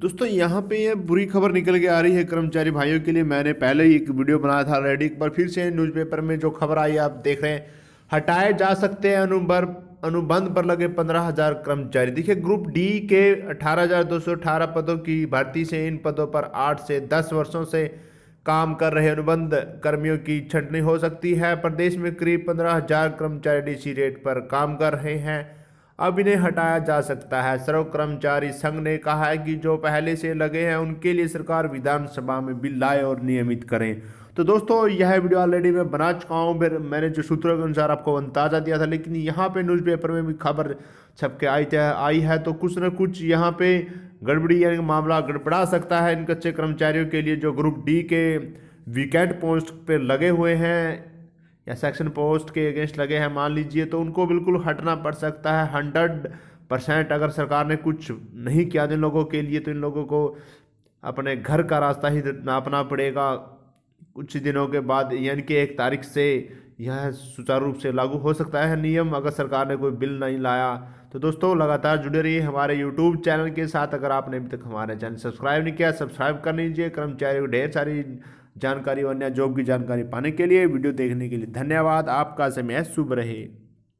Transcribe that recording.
दोस्तों यहाँ पे ये बुरी खबर निकल के आ रही है कर्मचारी भाइयों के लिए मैंने पहले ही एक वीडियो बनाया था रेडी एक बार फिर से न्यूज़पेपर में जो खबर आई आप देख रहे हैं हटाए जा सकते हैं अनुबर अनुबंध पर लगे पंद्रह हज़ार कर्मचारी देखिए ग्रुप डी के अठारह हज़ार दो सौ अठारह पदों की भर्ती से इन पदों पर आठ से दस वर्षों से काम कर रहे अनुबंध कर्मियों की छंटनी हो सकती है प्रदेश में करीब पंद्रह हज़ार कर्मचारी डी रेट पर काम कर रहे हैं अब इन्हें हटाया जा सकता है सर्व कर्मचारी संघ ने कहा है कि जो पहले से लगे हैं उनके लिए सरकार विधानसभा में बिल लाए और नियमित करें तो दोस्तों यह वीडियो ऑलरेडी मैं बना चुका हूँ फिर मैंने जो सूत्रों के अनुसार आपको अंदाजा दिया था लेकिन यहाँ पे न्यूज़पेपर में भी खबर छप के आई आई है तो कुछ ना कुछ यहाँ पे गड़बड़ी यानी मामला गड़बड़ा सकता है इन कच्चे कर्मचारियों के लिए जो ग्रुप डी के वीकेंड पोस्ट पर लगे हुए हैं या सेक्शन पोस्ट के अगेंस्ट लगे हैं मान लीजिए तो उनको बिल्कुल हटना पड़ सकता है हंड्रेड परसेंट अगर सरकार ने कुछ नहीं किया इन लोगों के लिए तो इन लोगों को अपने घर का रास्ता ही नापना पड़ेगा कुछ दिनों के बाद यानी कि एक तारीख से यह सुचारू रूप से लागू हो सकता है नियम अगर सरकार ने कोई बिल नहीं लाया तो दोस्तों लगातार जुड़े रहिए हमारे यूट्यूब चैनल के साथ अगर आपने अभी तक हमारे चैनल सब्सक्राइब नहीं किया सब्सक्राइब कर लीजिए कर्मचारी को ढेर सारी जानकारी और अन्य जॉब की जानकारी पाने के लिए वीडियो देखने के लिए धन्यवाद आपका समय शुभ रहे